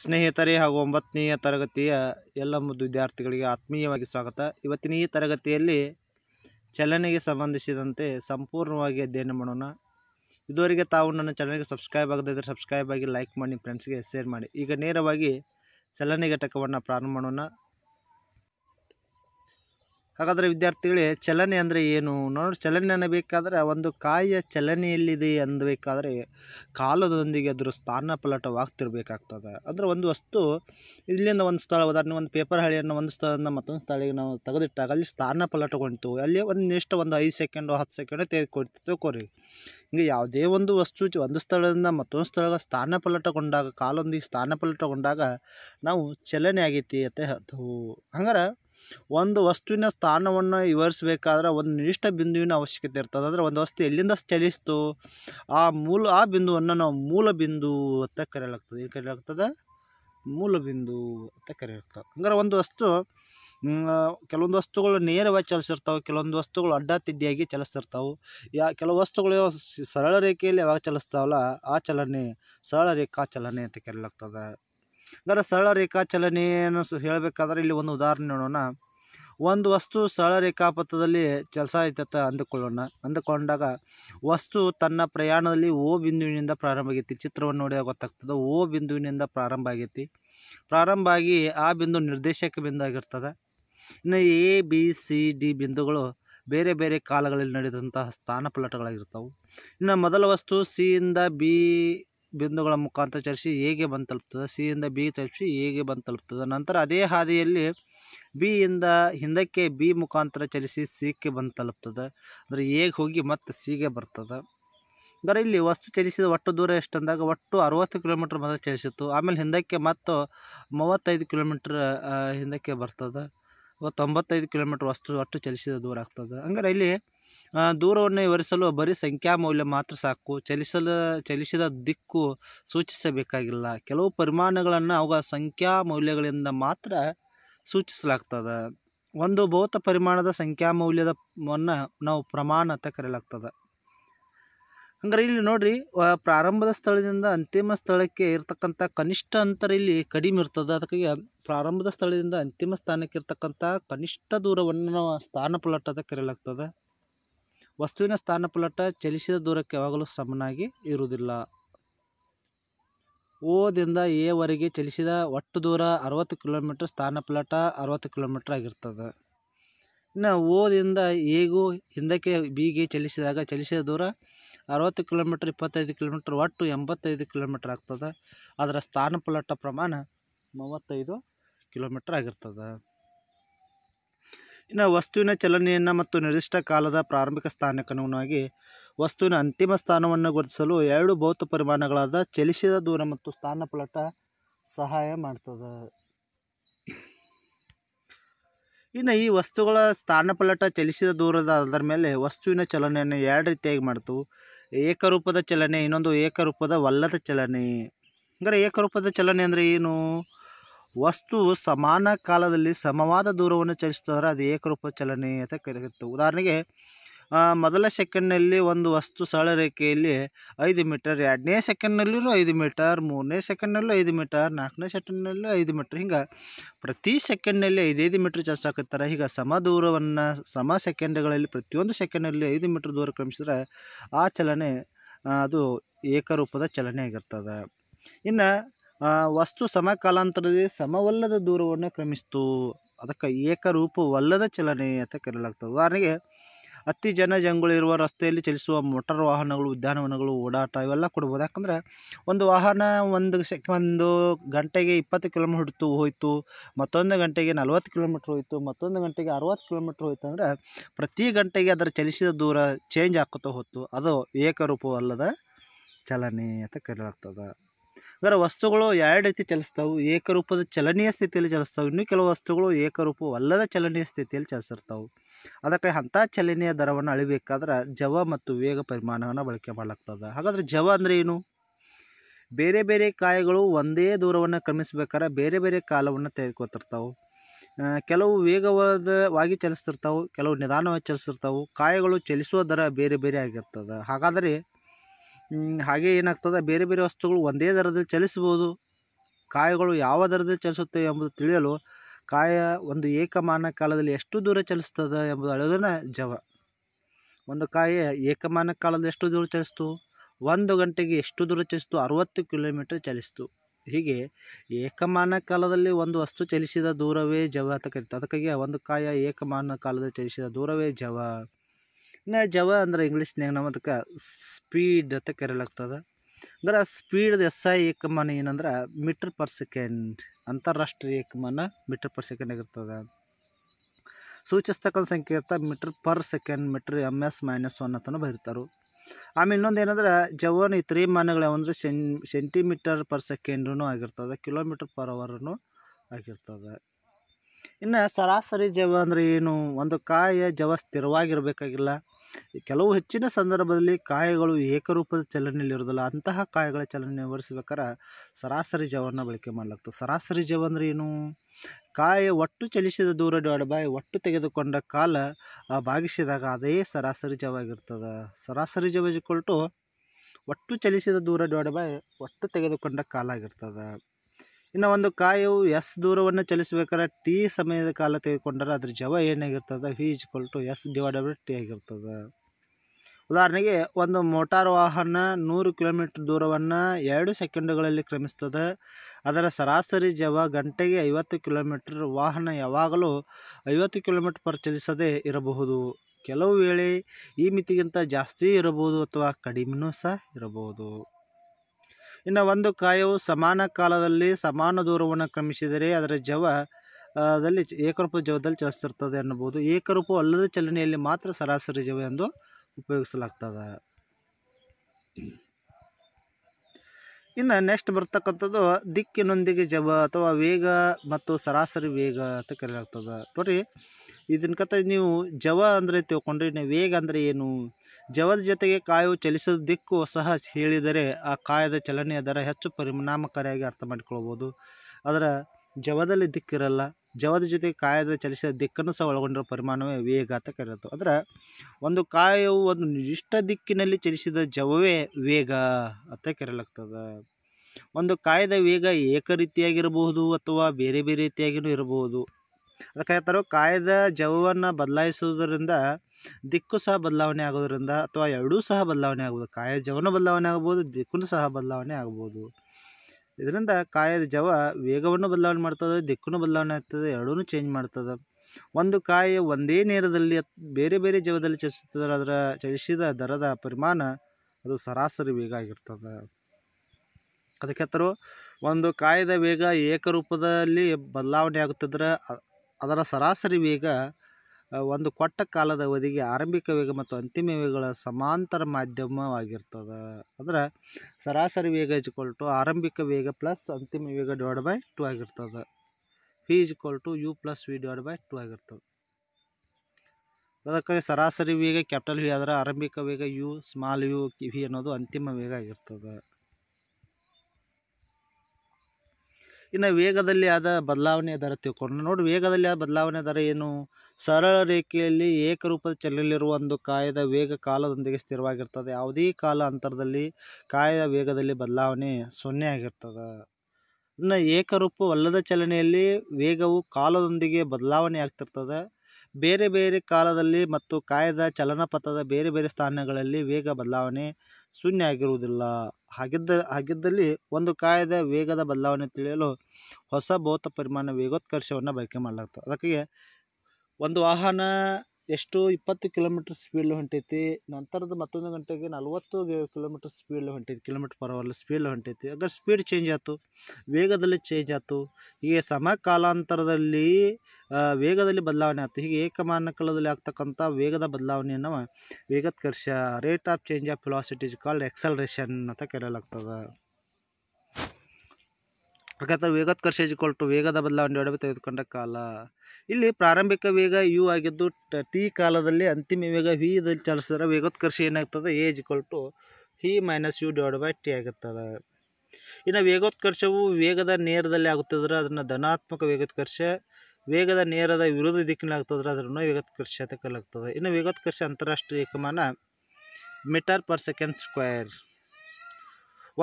ಸ್ನೇಹಿತರೆ ಹಾಗೂ ಒಂಬತ್ತನೆಯ ತರಗತಿಯ ಎಲ್ಲ ಮುದ್ದು ವಿದ್ಯಾರ್ಥಿಗಳಿಗೆ ಆತ್ಮೀಯವಾಗಿ ಸ್ವಾಗತ ಇವತ್ತಿನ ಈ ತರಗತಿಯಲ್ಲಿ ಚಲನೆಗೆ ಸಂಬಂಧಿಸಿದಂತೆ ಸಂಪೂರ್ಣವಾಗಿ ಅಧ್ಯಯನ ಮಾಡೋಣ ಇದುವರೆಗೆ ತಾವು ನನ್ನ ಚಲನೆಗೆ ಸಬ್ಸ್ಕ್ರೈಬ್ ಆಗದಿದ್ದರೆ ಸಬ್ಸ್ಕ್ರೈಬ್ ಆಗಿ ಲೈಕ್ ಮಾಡಿ ಫ್ರೆಂಡ್ಸ್ಗೆ ಶೇರ್ ಮಾಡಿ ಈಗ ನೇರವಾಗಿ ಚಲನೆ ಘಟಕವನ್ನು ಪ್ರಾರಂಭ ಮಾಡೋಣ ಹಾಗಾದರೆ ವಿದ್ಯಾರ್ಥಿಗಳೇ ಚಲನೆ ಅಂದರೆ ಏನು ನೋಡಿ ಚಲನೆ ಅನ್ನಬೇಕಾದ್ರೆ ಒಂದು ಕಾಯಿಯ ಚಲನೆಯಲ್ಲಿದೆ ಅನ್ನಬೇಕಾದ್ರೆ ಕಾಲದೊಂದಿಗೆ ಅದರ ಸ್ಥಾನ ಪಲಟವಾಗ್ತಿರ್ಬೇಕಾಗ್ತದೆ ಅಂದರೆ ಒಂದು ವಸ್ತು ಇಲ್ಲಿಂದ ಒಂದು ಸ್ಥಳ ಉದಾಹರಣೆ ಒಂದು ಪೇಪರ್ ಹಳಿಯನ್ನು ಒಂದು ಸ್ಥಳದಿಂದ ಮತ್ತೊಂದು ಸ್ಥಳಕ್ಕೆ ನಾವು ತೆಗೆದಿಟ್ಟಾಗ ಅಲ್ಲಿ ಸ್ಥಾನ ಪಲಟಗೊಂಡಿತು ಅಲ್ಲಿ ಒಂದು ನೆಕ್ಸ್ಟ್ ಒಂದು ಐದು ಸೆಕೆಂಡು ಹತ್ತು ಸೆಕೆಂಡು ತೆಗೆದುಕೊಳ್ತ ತಿಳ್ಕೊರಿ ಹಿಂಗೆ ಯಾವುದೇ ಒಂದು ವಸ್ತು ಒಂದು ಸ್ಥಳದಿಂದ ಮತ್ತೊಂದು ಸ್ಥಳ ಸ್ಥಾನ ಪಲಟಗೊಂಡಾಗ ಕಾಲೊಂದಿಗೆ ಸ್ಥಾನ ಪಲಟಗೊಂಡಾಗ ನಾವು ಚಲನೆ ಆಗೈತಿ ಅಂತ ಹೇಳ್ತೇವೆ ಹಂಗಾರೆ ಒಂದು ವಸ್ತುವಿನ ಸ್ಥಾನವನ್ನು ವಿವರಿಸಬೇಕಾದ್ರೆ ಒಂದು ನಿರ್ದಿಷ್ಟ ಬಿಂದುವಿನ ಅವಶ್ಯಕತೆ ಇರ್ತದೆ ಅಂದರೆ ಒಂದು ವಸ್ತು ಎಲ್ಲಿಂದ ಚಲಿಸ್ತು ಆ ಮೂಲ ಆ ಬಿಂದುವನ್ನು ನಾವು ಮೂಲ ಬಿಂದು ಅಂತ ಕರೆಯಲಾಗ್ತದೆ ಏನು ಕರೆಯಲಾಗ್ತದೆ ಮೂಲ ಬಿಂದು ಅಂತ ಕರೆಯಲಾಗ್ತದೆ ಅಂದರೆ ಒಂದು ವಸ್ತು ಕೆಲವೊಂದು ವಸ್ತುಗಳು ನೇರವಾಗಿ ಚಲಿಸಿರ್ತಾವೆ ಕೆಲವೊಂದು ವಸ್ತುಗಳು ಅಡ್ಡ ತಿಡ್ಡಿಯಾಗಿ ಚಲಿಸ್ತಿರ್ತಾವೆ ಯಾ ಕೆಲವು ವಸ್ತುಗಳು ಸರಳ ರೇಖೆಯಲ್ಲಿ ಯಾವಾಗ ಚಲಿಸ್ತಾವಲ್ಲ ಆ ಚಲನೆ ಸರಳ ರೇಖಾ ಚಲನೆ ಅಂತ ಕರೆಯಲಾಗ್ತದೆ ಇದರ ಸರಳ ರೇಖಾ ಚಲನೆಯನ್ನು ಹೇಳಬೇಕಾದ್ರೆ ಇಲ್ಲಿ ಒಂದು ಉದಾಹರಣೆ ನೋಡೋಣ ಒಂದು ವಸ್ತು ಸರಳ ರೇಖಾಪಥದಲ್ಲಿ ಐತತ್ತ ಅಂದುಕೊಳ್ಳೋಣ ಅಂದುಕೊಂಡಾಗ ವಸ್ತು ತನ್ನ ಪ್ರಯಾಣದಲ್ಲಿ ಓ ಬಿಂದುವಿನಿಂದ ಪ್ರಾರಂಭ ಆಗೈತಿ ಚಿತ್ರವನ್ನು ನೋಡಿದಾಗ ಗೊತ್ತಾಗ್ತದೆ ಓ ಬಿಂದುವಿನಿಂದ ಪ್ರಾರಂಭ ಆಗೈತಿ ಪ್ರಾರಂಭ ಆಗಿ ಆ ಬಿಂದು ನಿರ್ದೇಶಕ ಬಿಂದು ಆಗಿರ್ತದೆ ಇನ್ನು ಎ ಬಿ ಸಿ ಡಿ ಬಿಂದುಗಳು ಬೇರೆ ಬೇರೆ ಕಾಲಗಳಲ್ಲಿ ನಡೆದಂತಹ ಸ್ಥಾನಪಲ್ಲಟಗಳಾಗಿರ್ತವೆ ಇನ್ನು ಮೊದಲ ವಸ್ತು ಸಿಯಿಂದ ಬಿ ಬಿಂದುಗಳ ಮುಖಾಂತರ ಚಲಿಸಿ ಹೇಗೆ ಬಂದು ತಲುಪ್ತದೆ ಸಿಯಿಂದ ಬಿ ತಲುಪಿಸಿ ಹೇಗೆ ಬಂದು ತಲುಪ್ತದೆ ನಂತರ ಅದೇ ಹಾದಿಯಲ್ಲಿ ಇಂದ ಹಿಂದಕ್ಕೆ ಬಿ ಮುಖಾಂತರ ಚಲಿಸಿ ಸಿಕ್ಕೆ ಬಂದು ತಲುಪ್ತದೆ ಅಂದರೆ ಹೇಗೆ ಹೋಗಿ ಮತ್ತು ಸಿಗೆ ಬರ್ತದೆ ಅಂದರೆ ಇಲ್ಲಿ ವಸ್ತು ಚಲಿಸಿದ ಒಟ್ಟು ದೂರ ಎಷ್ಟು ಅಂದಾಗ ಒಟ್ಟು ಅರುವತ್ತು ಕಿಲೋಮೀಟ್ರ್ ಮಾತ್ರ ಚಲಿಸಿತ್ತು ಆಮೇಲೆ ಹಿಂದಕ್ಕೆ ಮತ್ತು ಮೂವತ್ತೈದು ಕಿಲೋಮೀಟ್ರ್ ಹಿಂದಕ್ಕೆ ಬರ್ತದೆ ತೊಂಬತ್ತೈದು ಕಿಲೋಮೀಟ್ರ್ ವಸ್ತು ಒಟ್ಟು ಚಲಿಸಿದ ದೂರ ಆಗ್ತದೆ ಹಂಗಾರೆ ಇಲ್ಲಿ ದೂರವನ್ನು ವಿವರಿಸಲು ಬರೀ ಸಂಖ್ಯಾ ಮೌಲ್ಯ ಮಾತ್ರ ಸಾಕು ಚಲಿಸಲು ಚಲಿಸಿದ ದಿಕ್ಕು ಸೂಚಿಸಬೇಕಾಗಿಲ್ಲ ಕೆಲವು ಪರಿಮಾಣಗಳನ್ನು ಅವು ಸಂಖ್ಯಾ ಮೌಲ್ಯಗಳಿಂದ ಮಾತ್ರ ಸೂಚಿಸಲಾಗ್ತದೆ ಒಂದು ಭೌತ ಪರಿಮಾಣದ ಸಂಖ್ಯಾ ಮೌಲ್ಯದವನ್ನು ನಾವು ಪ್ರಮಾಣ ಅಂತ ಕರೆಯಲಾಗ್ತದೆ ಹಂಗಾರೆ ಇಲ್ಲಿ ನೋಡ್ರಿ ಪ್ರಾರಂಭದ ಸ್ಥಳದಿಂದ ಅಂತಿಮ ಸ್ಥಳಕ್ಕೆ ಇರತಕ್ಕಂಥ ಕನಿಷ್ಠ ಅಂತರ ಇಲ್ಲಿ ಕಡಿಮೆ ಇರ್ತದೆ ಅದಕ್ಕೆ ಪ್ರಾರಂಭದ ಸ್ಥಳದಿಂದ ಅಂತಿಮ ಸ್ಥಾನಕ್ಕೆ ಇರ್ತಕ್ಕಂಥ ಕನಿಷ್ಠ ದೂರವನ್ನು ಅಂತ ಕರೆಯಲಾಗ್ತದೆ ವಸ್ತುವಿನ ಸ್ಥಾನಪಲ್ಲಟ ಚಲಿಸಿದ ದೂರಕ್ಕೆ ಯಾವಾಗಲೂ ಸಮನಾಗಿ ಇರುವುದಿಲ್ಲ ಓದಿಂದ ಎವರೆಗೆ ಚಲಿಸಿದ ಒಟ್ಟು ದೂರ ಅರವತ್ತು ಕಿಲೋಮೀಟ್ರ್ ಸ್ಥಾನಪಲಟ ಅರವತ್ತು ಕಿಲೋಮೀಟ್ರ್ ಆಗಿರ್ತದೆ ಇನ್ನು ಓದಿಂದ ಎಗೂ ಹಿಂದಕ್ಕೆ ಬಿಗೆ ಚಲಿಸಿದಾಗ ಚಲಿಸಿದ ದೂರ ಅರವತ್ತು ಕಿಲೋಮೀಟ್ರ್ ಇಪ್ಪತ್ತೈದು ಕಿಲೋಮೀಟ್ರ್ ಒಟ್ಟು ಎಂಬತ್ತೈದು ಕಿಲೋಮೀಟ್ರ್ ಆಗ್ತದೆ ಅದರ ಸ್ಥಾನಪಲಟ ಪ್ರಮಾಣ ಮೂವತ್ತೈದು ಕಿಲೋಮೀಟ್ರ್ ಆಗಿರ್ತದೆ ಇನ್ನು ವಸ್ತುವಿನ ಚಲನೆಯನ್ನು ಮತ್ತು ನಿರ್ದಿಷ್ಟ ಕಾಲದ ಪ್ರಾರಂಭಿಕ ಸ್ಥಾನಕ್ಕನುಗುಣವಾಗಿ ವಸ್ತುವಿನ ಅಂತಿಮ ಸ್ಥಾನವನ್ನು ಗುರುತಿಸಲು ಎರಡು ಭೌತ ಪರಿಮಾಣಗಳಾದ ಚಲಿಸಿದ ದೂರ ಮತ್ತು ಸ್ಥಾನಪಲಟ ಸಹಾಯ ಮಾಡ್ತದೆ ಇನ್ನು ಈ ವಸ್ತುಗಳ ಪಲಟ ಚಲಿಸಿದ ದೂರದ ಅದರ ಮೇಲೆ ವಸ್ತುವಿನ ಚಲನೆಯನ್ನು ಎರಡು ರೀತಿಯಾಗಿ ಮಾಡ್ತು ಏಕರೂಪದ ಚಲನೆ ಇನ್ನೊಂದು ಏಕರೂಪದ ವಲ್ಲದ ಚಲನೆ ಅಂದರೆ ಏಕರೂಪದ ಚಲನೆ ಅಂದರೆ ಏನು ವಸ್ತು ಸಮಾನ ಕಾಲದಲ್ಲಿ ಸಮವಾದ ದೂರವನ್ನು ಚಲಿಸಿದರೆ ಅದು ಏಕರೂಪ ಚಲನೆ ಅಂತ ಕರೆಯುತ್ತೆ ಉದಾಹರಣೆಗೆ ಮೊದಲ ಸೆಕೆಂಡ್ನಲ್ಲಿ ಒಂದು ವಸ್ತು ಸರಳ ರೇಖೆಯಲ್ಲಿ ಐದು ಮೀಟರ್ ಎರಡನೇ ಸೆಕೆಂಡ್ನಲ್ಲಿರೋ ಐದು ಮೀಟರ್ ಮೂರನೇ ಸೆಕೆಂಡ್ನಲ್ಲೂ ಐದು ಮೀಟರ್ ನಾಲ್ಕನೇ ಸೆಕೆಂಡ್ನಲ್ಲೂ ಐದು ಮೀಟರ್ ಹಿಂಗೆ ಪ್ರತಿ ಸೆಕೆಂಡ್ನಲ್ಲಿ ಐದೈದು ಮೀಟ್ರ್ ಚಲಿಸಾಕತ್ತಾರೆ ಈಗ ಸಮ ದೂರವನ್ನು ಸಮ ಸೆಕೆಂಡ್ಗಳಲ್ಲಿ ಪ್ರತಿಯೊಂದು ಸೆಕೆಂಡ್ನಲ್ಲಿ ಐದು ಮೀಟ್ರ್ ದೂರ ಕ್ರಮಿಸಿದ್ರೆ ಆ ಚಲನೆ ಅದು ಏಕರೂಪದ ಚಲನೆ ಆಗಿರ್ತದೆ ಇನ್ನು ವಸ್ತು ಸಮಕಾಲಾಂತರದಲ್ಲಿ ಸಮವಲ್ಲದ ದೂರವನ್ನು ಕ್ರಮಿಸ್ತು ಅದಕ್ಕೆ ಏಕರೂಪವಲ್ಲದ ಚಲನೆ ಅಂತ ಕರೆಯಲಾಗ್ತದೆ ಉದಾಹರಣೆಗೆ ಅತಿ ಜನ ಇರುವ ರಸ್ತೆಯಲ್ಲಿ ಚಲಿಸುವ ಮೋಟಾರ್ ವಾಹನಗಳು ಉದ್ಯಾನವನಗಳು ಓಡಾಟ ಇವೆಲ್ಲ ಕೊಡ್ಬೋದು ಯಾಕಂದರೆ ಒಂದು ವಾಹನ ಒಂದು ಸೆ ಒಂದು ಗಂಟೆಗೆ ಇಪ್ಪತ್ತು ಕಿಲೋಮೀಟ್ರ್ ಹಿಡಿತು ಹೋಯಿತು ಮತ್ತೊಂದು ಗಂಟೆಗೆ ನಲವತ್ತು ಕಿಲೋಮೀಟ್ರ್ ಹೋಯಿತು ಮತ್ತೊಂದು ಗಂಟೆಗೆ ಅರುವತ್ತು ಕಿಲೋಮೀಟ್ರ್ ಹೋಯಿತು ಅಂದರೆ ಪ್ರತಿ ಗಂಟೆಗೆ ಅದರ ಚಲಿಸಿದ ದೂರ ಚೇಂಜ್ ಆಗ್ಕೋತ ಹೋಯ್ತು ಅದು ಏಕರೂಪವಲ್ಲದ ಚಲನೆ ಅಂತ ಕರೆಯಲಾಗ್ತದೆ ಅದರ ವಸ್ತುಗಳು ಎರಡು ರೀತಿ ಚಲಿಸ್ತಾವು ಏಕರೂಪದ ಚಲನೀಯ ಸ್ಥಿತಿಯಲ್ಲಿ ಚಲಿಸ್ತಾವೆ ಇನ್ನೂ ಕೆಲವು ವಸ್ತುಗಳು ಏಕರೂಪವಲ್ಲದ ಚಲನೀಯ ಸ್ಥಿತಿಯಲ್ಲಿ ಚಲಿಸಿರ್ತಾವೆ ಅದಕ್ಕೆ ಅಂಥ ಚಲನೆಯ ದರವನ್ನು ಅಳಿಬೇಕಾದ್ರೆ ಜವ ಮತ್ತು ವೇಗ ಪರಿಮಾಣವನ್ನು ಬಳಕೆ ಮಾಡಲಾಗ್ತದೆ ಹಾಗಾದರೆ ಜವ ಅಂದರೆ ಏನು ಬೇರೆ ಬೇರೆ ಕಾಯಗಳು ಒಂದೇ ದೂರವನ್ನು ಕ್ರಮಿಸಬೇಕಾದ್ರೆ ಬೇರೆ ಬೇರೆ ಕಾಲವನ್ನು ತೆಗೆದುಕೊತಿರ್ತಾವೆ ಕೆಲವು ವೇಗವಾದವಾಗಿ ಚಲಿಸ್ತಿರ್ತಾವೆ ಕೆಲವು ನಿಧಾನವಾಗಿ ಚಲಿಸಿರ್ತಾವೆ ಕಾಯಗಳು ಚಲಿಸುವ ದರ ಬೇರೆ ಬೇರೆ ಆಗಿರ್ತದೆ ಹಾಗಾದರೆ ಹಾಗೆ ಏನಾಗ್ತದೆ ಬೇರೆ ಬೇರೆ ವಸ್ತುಗಳು ಒಂದೇ ದರದಲ್ಲಿ ಚಲಿಸಬಹುದು ಕಾಯಗಳು ಯಾವ ದರದಲ್ಲಿ ಚಲಿಸುತ್ತವೆ ಎಂಬುದು ತಿಳಿಯಲು ಕಾಯ ಒಂದು ಏಕಮಾನ ಕಾಲದಲ್ಲಿ ಎಷ್ಟು ದೂರ ಚಲಿಸ್ತದೆ ಎಂಬುದು ಅಳೋದನ್ನು ಜವ ಒಂದು ಕಾಯ ಏಕಮಾನ ಕಾಲದಲ್ಲಿ ಎಷ್ಟು ದೂರ ಚಲಿಸ್ತು ಒಂದು ಗಂಟೆಗೆ ಎಷ್ಟು ದೂರ ಚಲಿಸ್ತು ಅರುವತ್ತು ಕಿಲೋಮೀಟರ್ ಚಲಿಸ್ತು ಹೀಗೆ ಏಕಮಾನ ಕಾಲದಲ್ಲಿ ಒಂದು ವಸ್ತು ಚಲಿಸಿದ ದೂರವೇ ಜವ ಅಂತ ಕರಿತು ಅದಕ್ಕಾಗಿ ಒಂದು ಕಾಯ ಏಕಮಾನ ಕಾಲದಲ್ಲಿ ಚಲಿಸಿದ ದೂರವೇ ಜವ ಇನ್ನು ಜವ ಅಂದ್ರೆ ಇಂಗ್ಲೀಷ್ನಾಗ ನಾವು ಅದಕ್ಕೆ ಸ್ಪೀಡ್ ಅಂತ ಕರೆಯಲಾಗ್ತದೆ ಅಂದ್ರೆ ಸ್ಪೀಡ್ ಎಸ್ ಐ ಏಕಮಾನ ಏನಂದ್ರೆ ಮೀಟರ್ ಪರ್ ಸೆಕೆಂಡ್ ಅಂತಾರಾಷ್ಟ್ರೀಯ ಏಕಮಾನ ಮೀಟರ್ ಪರ್ ಸೆಕೆಂಡ್ ಆಗಿರ್ತದೆ ಸೂಚಿಸ್ತಕ್ಕಂಥ ಸಂಕೇತ metre per second metre M S minus one ಅಂತಲೂ ಬರೀತಾರೆ ಆಮೇಲೆ ಇನ್ನೊಂದು ಏನಂದ್ರೆ ಜವನ ಇತರ ಮಾನಗಳು ಯಾವಂದ್ರೆ ಸೆನ್ ಸೆಂಟಿಮೀಟರ್ ಪರ್ ಸೆಕೆಂಡ್ರೂ ಆಗಿರ್ತದೆ ಕಿಲೋಮೀಟ್ರ್ ಪರ್ ಅವರೂ ಆಗಿರ್ತದೆ ಇನ್ನು ಸರಾಸರಿ ಜವ ಅಂದರೆ ಏನು ಒಂದು ಕಾಯ ಜವ ಸ್ಥಿರವಾಗಿರಬೇಕಾಗಿಲ್ಲ ಕೆಲವು ಹೆಚ್ಚಿನ ಸಂದರ್ಭದಲ್ಲಿ ಕಾಯಗಳು ಏಕರೂಪದ ಚಲನೆಯಲ್ಲಿರೋದಲ್ಲ ಅಂತಹ ಕಾಯಗಳ ಚಲನೆ ವಿವರಿಸ್ಬೇಕಾರೆ ಸರಾಸರಿ ಜವನ್ನ ಬಳಕೆ ಮಾಡಲಾಗ್ತದೆ ಸರಾಸರಿ ಜವ ಅಂದರೆ ಏನು ಕಾಯ ಒಟ್ಟು ಚಲಿಸಿದ ದೂರ ಡಿವೈಡ್ ಒಟ್ಟು ತೆಗೆದುಕೊಂಡ ಕಾಲ ಭಾಗಿಸಿದಾಗ ಅದೇ ಸರಾಸರಿ ಜವ ಆಗಿರ್ತದೆ ಸರಾಸರಿ ಜವ ಇಕ್ವಲ್ ಒಟ್ಟು ಚಲಿಸಿದ ದೂರ ಡಾಡಬಾಯಿ ಒಟ್ಟು ತೆಗೆದುಕೊಂಡ ಕಾಲ ಆಗಿರ್ತದೆ ಇನ್ನು ಒಂದು ಕಾಯವು ಎಸ್ ದೂರವನ್ನು ಚಲಿಸಬೇಕಾದ್ರೆ ಟಿ ಸಮಯದ ಕಾಲ ತೆಗೆದುಕೊಂಡರೆ ಅದ್ರ ಜವ ಏನಾಗಿರ್ತದೆ v equal to s divide t ಆಗಿರ್ತದೆ ಉದಾಹರಣೆಗೆ ಒಂದು ಮೋಟಾರ್ ವಾಹನ ನೂರು ಕಿಲೋಮೀಟ್ರ್ ದೂರವನ್ನು ಎರಡು ಸೆಕೆಂಡುಗಳಲ್ಲಿ ಕ್ರಮಿಸ್ತದೆ ಅದರ ಸರಾಸರಿ ಜವ ಗಂಟೆಗೆ ಐವತ್ತು ಕಿಲೋಮೀಟ್ರ್ ವಾಹನ ಯಾವಾಗಲೂ ಐವತ್ತು ಕಿಲೋಮೀಟ್ರ್ ಪರ್ ಚಲಿಸದೇ ಇರಬಹುದು ಕೆಲವು ವೇಳೆ ಈ ಮಿತಿಗಿಂತ ಜಾಸ್ತಿ ಇರಬಹುದು ಅಥವಾ ಕಡಿಮೆನೂ ಸಹ ಇರಬಹುದು ಇನ್ನು ಒಂದು ಕಾಯವು ಸಮಾನ ಕಾಲದಲ್ಲಿ ಸಮಾನ ದೂರವನ್ನು ಕ್ರಮಿಸಿದರೆ ಅದರ ಜವ ಏಕರೂಪ ಜವದಲ್ಲಿ ಚಲಿಸ್ತಿರ್ತದೆ ಅನ್ನಬಹುದು ಏಕರೂಪ ಅಲ್ಲದ ಚಲನೆಯಲ್ಲಿ ಮಾತ್ರ ಸರಾಸರಿ ಜವ ಎಂದು ಉಪಯೋಗಿಸಲಾಗ್ತದೆ ಇನ್ನು ನೆಕ್ಸ್ಟ್ ಬರ್ತಕ್ಕಂಥದ್ದು ದಿಕ್ಕಿನೊಂದಿಗೆ ಜವ ಅಥವಾ ವೇಗ ಮತ್ತು ಸರಾಸರಿ ವೇಗ ಅಂತ ಕರೆಯಲಾಗ್ತದೆ ನೋಡಿ ಇದನ್ನ ಕತೆ ನೀವು ಜವ ಅಂದರೆ ತಿಳ್ಕೊಂಡ್ರೆ ವೇಗ ಅಂದರೆ ಏನು ಜವದ ಜೊತೆಗೆ ಕಾಯವು ಚಲಿಸಿದ ದಿಕ್ಕು ಸಹ ಹೇಳಿದರೆ ಆ ಕಾಯದ ಚಲನೆಯ ದರ ಹೆಚ್ಚು ಪರಿಣಾಮಕಾರಿಯಾಗಿ ಅರ್ಥ ಮಾಡಿಕೊಳ್ಬೋದು ಅದರ ಜವದಲ್ಲಿ ದಿಕ್ಕಿರಲ್ಲ ಜವದ ಜೊತೆಗೆ ಕಾಯದ ಚಲಿಸಿದ ದಿಕ್ಕನ್ನು ಸಹ ಒಳಗೊಂಡಿರೋ ಪರಿಮಾಣವೇ ವೇಗ ಅಂತ ಕರೆಯುತ್ತೆ ಅದರ ಒಂದು ಕಾಯವು ಒಂದು ನಿರ್ದಿಷ್ಟ ದಿಕ್ಕಿನಲ್ಲಿ ಚಲಿಸಿದ ಜವವೇ ವೇಗ ಅಂತ ಕರೆಯಲಾಗ್ತದೆ ಒಂದು ಕಾಯದ ವೇಗ ಏಕ ರೀತಿಯಾಗಿರಬಹುದು ಅಥವಾ ಬೇರೆ ಬೇರೆ ರೀತಿಯಾಗಿಯೂ ಇರಬಹುದು ಅದಕ್ಕೆ ಕಾಯದ ಜವವನ್ನು ಬದಲಾಯಿಸುವುದರಿಂದ ದಿಕ್ಕು ಸಹ ಬದಲಾವಣೆ ಆಗೋದರಿಂದ ಅಥವಾ ಎರಡೂ ಸಹ ಬದಲಾವಣೆ ಆಗ್ಬೋದು ಕಾಯದ ಜವನ ಬದಲಾವಣೆ ಆಗ್ಬೋದು ದಿಕ್ಕೂ ಸಹ ಬದಲಾವಣೆ ಆಗ್ಬೋದು ಇದರಿಂದ ಕಾಯದ ಜವ ವೇಗವನ್ನು ಬದಲಾವಣೆ ಮಾಡ್ತದೆ ದಿಕ್ಕನ್ನು ಬದಲಾವಣೆ ಆಗ್ತದೆ ಎರಡೂ ಚೇಂಜ್ ಮಾಡ್ತದೆ ಒಂದು ಕಾಯ ಒಂದೇ ನೇರದಲ್ಲಿ ಬೇರೆ ಬೇರೆ ಜವದಲ್ಲಿ ಚಲಿಸುತ್ತದೆ ಅದರ ಚಲಿಸಿದ ದರದ ಪರಿಮಾಣ ಅದು ಸರಾಸರಿ ವೇಗ ಆಗಿರ್ತದೆ ಅದಕ್ಕೆ ಒಂದು ಕಾಯದ ವೇಗ ಏಕರೂಪದಲ್ಲಿ ಬದಲಾವಣೆ ಆಗುತ್ತಿದ್ರೆ ಅದರ ಸರಾಸರಿ ವೇಗ ಒಂದು ಕೊಟ್ಟ ಕಾಲದ ಅವಧಿಗೆ ಆರಂಭಿಕ ವೇಗ ಮತ್ತು ಅಂತಿಮ ವೇಗಗಳ ಸಮಾಂತರ ಮಾಧ್ಯಮವಾಗಿರ್ತದೆ ಅಂದ್ರೆ ಸರಾಸರಿ ವೇಗ ಇಜ್ಕೊಲ್ ಟು ಆರಂಭಿಕ ವೇಗ ಪ್ಲಸ್ ಅಂತಿಮ ವೇಗ ಡಿವೈಡ್ ಬೈ ಟು ಆಗಿರ್ತದೆ v is equal to you plus v divide by two ಆಗಿರ್ತದೆ ಅದಕ್ಕಾಗಿ ಸರಾಸರಿ ವೇಗ ಕ್ಯಾಪಿಟಲ್ ವಿ ಆದರೆ ಆರಂಭಿಕ ವೇಗ ಯು ಸ್ಮಾಲ್ ಯು ವಿ ಅನ್ನೋದು ಅಂತಿಮ ವೇಗ ಆಗಿರ್ತದೆ ಇನ್ನು ವೇಗದಲ್ಲಿ ಆದ ಬದಲಾವಣೆ ದರ ತಿಳ್ಕೊಂಡು ನೋಡಿ ವೇಗದಲ್ಲಿ ಆದ ಬದಲಾವಣೆ ದರ ಏನು ಸರಳ ರೇಖೆಯಲ್ಲಿ ಏಕರೂಪದ ಚಲನೆಯಲ್ಲಿರುವ ಒಂದು ಕಾಯದ ವೇಗ ಕಾಲದೊಂದಿಗೆ ಸ್ಥಿರವಾಗಿರ್ತದೆ ಯಾವುದೇ ಕಾಲ ಅಂತರದಲ್ಲಿ ಕಾಯದ ವೇಗದಲ್ಲಿ ಬದಲಾವಣೆ ಸೊನ್ನೆ ಆಗಿರ್ತದೆ ಇನ್ನು ಏಕರೂಪವಲ್ಲದ ಚಲನೆಯಲ್ಲಿ ವೇಗವು ಕಾಲದೊಂದಿಗೆ ಬದಲಾವಣೆ ಆಗ್ತಿರ್ತದೆ ಬೇರೆ ಬೇರೆ ಕಾಲದಲ್ಲಿ ಮತ್ತು ಕಾಯದ ಚಲನಪಥದ ಬೇರೆ ಬೇರೆ ಸ್ಥಾನಗಳಲ್ಲಿ ವೇಗ ಬದಲಾವಣೆ ಶೂನ್ಯ ಆಗಿರುವುದಿಲ್ಲ ಹಾಗಿದ್ದ ಹಾಗಿದ್ದಲ್ಲಿ ಒಂದು ಕಾಯದ ವೇಗದ ಬದಲಾವಣೆ ತಿಳಿಯಲು ಹೊಸ ಭೌತ ಪರಿಮಾಣ ವೇಗೋತ್ಕರ್ಷವನ್ನು ಬಳಕೆ ಮಾಡಲಾಗ್ತದೆ ಅದಕ್ಕೆ ಒಂದು ವಾಹನ ಎಷ್ಟು ಇಪ್ಪತ್ತು ಕಿಲೋಮೀಟ್ರ್ ಸ್ಪೀಡ್ ಹೊಂಟೈತಿ ನಂತರದ ಮತ್ತೊಂದು ಗಂಟೆಗೆ ನಲವತ್ತು ಕಿಲೋಮೀಟ್ರ್ ಸ್ಪೀಡ್ ಹೊಂಟೈತಿ ಕಿಲೋಮೀಟ್ರ್ ಪರ್ ಸ್ಪೀಡ್ ಸ್ಪೀಡ್ಲಿ ಹೊಂಟೈತಿ ಅದರ ಸ್ಪೀಡ್ ಚೇಂಜ್ ಆಯಿತು ವೇಗದಲ್ಲಿ ಚೇಂಜ್ ಆಯಿತು ಹೀಗೆ ಸಮಕಾಲಾಂತರದಲ್ಲಿ ವೇಗದಲ್ಲಿ ಬದಲಾವಣೆ ಆಯಿತು ಹೀಗೆ ಏಕಮಾನ ಕಾಲದಲ್ಲಿ ಆಗ್ತಕ್ಕಂಥ ವೇಗದ ಬದಲಾವಣೆಯನ್ನು ವೇಗತ್ಕರ್ಷ rate of change of velocities called acceleration ಅಂತ ಕರೆಯಲಾಗ್ತದೆ ಹಾಗಾದ್ರೆ ವೇಗತ್ಕರ್ಷ ಇಜ್ಕೊಳ್ಟು ವೇಗದ ಬದಲಾವಣೆ ಒಡವೆ ತೆಗೆದುಕೊಂಡ ಕಾಲ ಇಲ್ಲಿ ಪ್ರಾರಂಭಿಕ ವೇಗ ಯು ಆಗಿದ್ದು ಟಿ ಕಾಲದಲ್ಲಿ ಅಂತಿಮ ವೇಗ ವಿದಲ್ಲಿ ಚಲಿಸಿದ್ರೆ ವೇಗೋತ್ಕರ್ಷ ಏನಾಗ್ತದೆ a is to v minus you divide by t ಆಗುತ್ತದೆ ಇನ್ನು ವೇಗೋತ್ಕರ್ಷವು ವೇಗದ ನೇರದಲ್ಲಿ ಆಗುತ್ತಿದ್ರೆ ಅದನ್ನು ಧನಾತ್ಮಕ ವೇಗೋತ್ಕರ್ಷ ವೇಗದ ನೇರದ ವಿರೋಧ ದಿಕ್ಕಿನಲ್ಲಿ ಆಗ್ತದ್ರೆ ಅದನ್ನು ವೇಗೋತ್ಕರ್ಷ ಅಂತ ಇನ್ನು ವೇಗೋತ್ಕರ್ಷ ಅಂತಾರಾಷ್ಟ್ರೀಯ ಏಕಮಾನ ಮೀಟರ್ ಪರ್ ಸೆಕೆಂಡ್ ಸ್ಕ್ವೇರ್